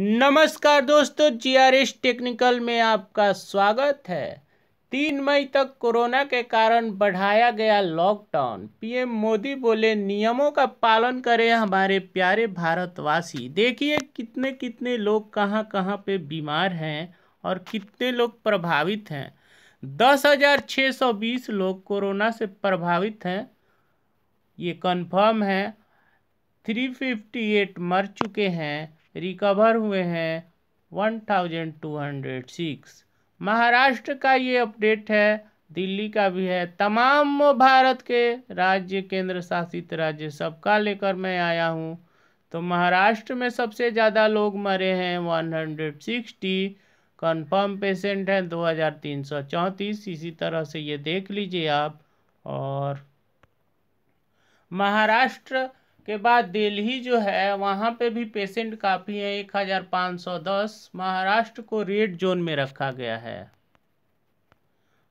नमस्कार दोस्तों GRS technical में आपका स्वागत है तीन मई तक कोरोना के कारण बढ़ाया गया लॉकडाउन पीएम मोदी बोले नियमों का पालन करें हमारे प्यारे भारतवासी देखिए कितने कितने लोग कहां कहां पे बीमार हैं और कितने लोग प्रभावित हैं दस हज़ार छः सौ बीस लोग कोरोना से प्रभावित हैं ये कन्फर्म है थ्री फिफ्टी एट मर चुके हैं रिकवर हुए हैं 1206 महाराष्ट्र का ये अपडेट है दिल्ली का भी है तमाम भारत के राज्य केंद्र शासित राज्य सबका लेकर मैं आया हूँ तो महाराष्ट्र में सबसे ज़्यादा लोग मरे हैं 160 कन्फर्म पेशेंट हैं 2334 इसी तरह से ये देख लीजिए आप और महाराष्ट्र के बाद दिल्ली जो है वहाँ पे भी पेशेंट काफ़ी हैं एक हज़ार पाँच सौ दस महाराष्ट्र को रेड जोन में रखा गया है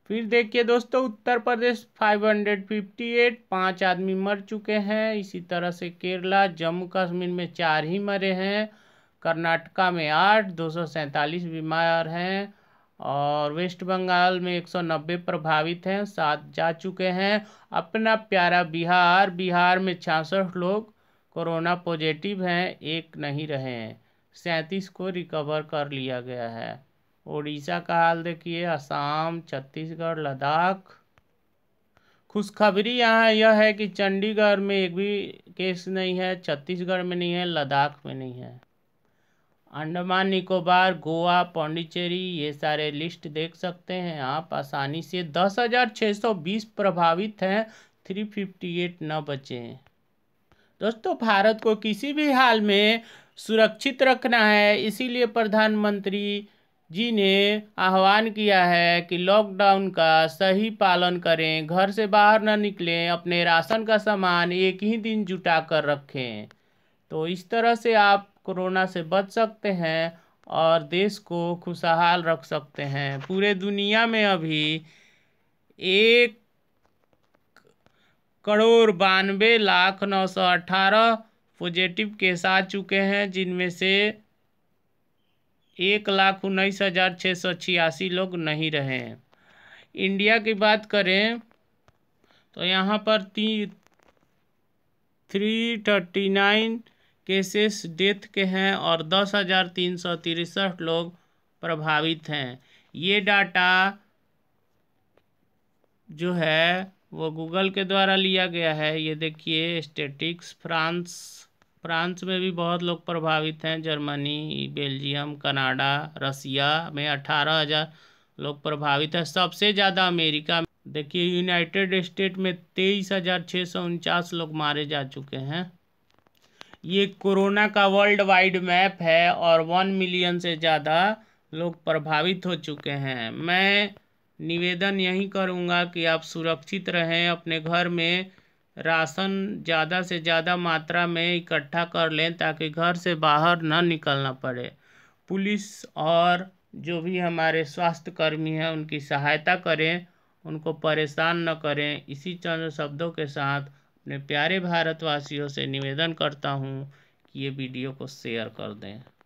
फिर देखिए दोस्तों उत्तर प्रदेश 558 पांच आदमी मर चुके हैं इसी तरह से केरला जम्मू कश्मीर में चार ही मरे हैं कर्नाटका में आठ दो बीमार हैं और वेस्ट बंगाल में 190 प्रभावित हैं सात जा चुके हैं अपना प्यारा बिहार बिहार में छियासठ लोग कोरोना पॉजिटिव हैं एक नहीं रहे हैं सैंतीस को रिकवर कर लिया गया है उड़ीसा का हाल देखिए असम छत्तीसगढ़ लद्दाख खुशखबरी यहाँ यह है कि चंडीगढ़ में एक भी केस नहीं है छत्तीसगढ़ में नहीं है लद्दाख में नहीं है अंडमान निकोबार गोवा पाण्डिचेरी ये सारे लिस्ट देख सकते हैं आप आसानी से दस हज़ार छः सौ बीस प्रभावित हैं थ्री फिफ्टी एट न बचे हैं दोस्तों भारत को किसी भी हाल में सुरक्षित रखना है इसीलिए प्रधानमंत्री जी ने आह्वान किया है कि लॉकडाउन का सही पालन करें घर से बाहर न निकलें अपने राशन का सामान एक ही दिन जुटा कर रखें तो इस तरह से आप कोरोना से बच सकते हैं और देश को खुशहाल रख सकते हैं पूरे दुनिया में अभी एक करोड़ बानवे लाख नौ सौ अठारह पॉजिटिव केस आ चुके हैं जिनमें से एक लाख उन्नीस हज़ार छः सौ छियासी लोग नहीं रहे हैं इंडिया की बात करें तो यहाँ पर ती three thirty nine cases death के हैं और दस हज़ार तीन सौ तिरसठ लोग प्रभावित हैं ये डाटा जो है वो गूगल के द्वारा लिया गया है ये देखिए स्टेटिक्स फ्रांस फ्रांस में भी बहुत लोग प्रभावित हैं जर्मनी बेल्जियम कनाडा रसिया में अठारह हज़ार लोग प्रभावित हैं सबसे ज़्यादा अमेरिका देखिए यूनाइटेड स्टेट में तेईस हज़ार छः सौ उनचास लोग मारे जा चुके हैं ये कोरोना का वर्ल्ड वाइड मैप है और वन मिलियन से ज़्यादा लोग प्रभावित हो चुके हैं मैं निवेदन यही करूँगा कि आप सुरक्षित रहें अपने घर में राशन ज़्यादा से ज़्यादा मात्रा में इकट्ठा कर लें ताकि घर से बाहर न निकलना पड़े पुलिस और जो भी हमारे स्वास्थ्यकर्मी हैं उनकी सहायता करें उनको परेशान न करें इसी चंद शब्दों के साथ अपने प्यारे भारतवासियों से निवेदन करता हूँ कि ये वीडियो को शेयर कर दें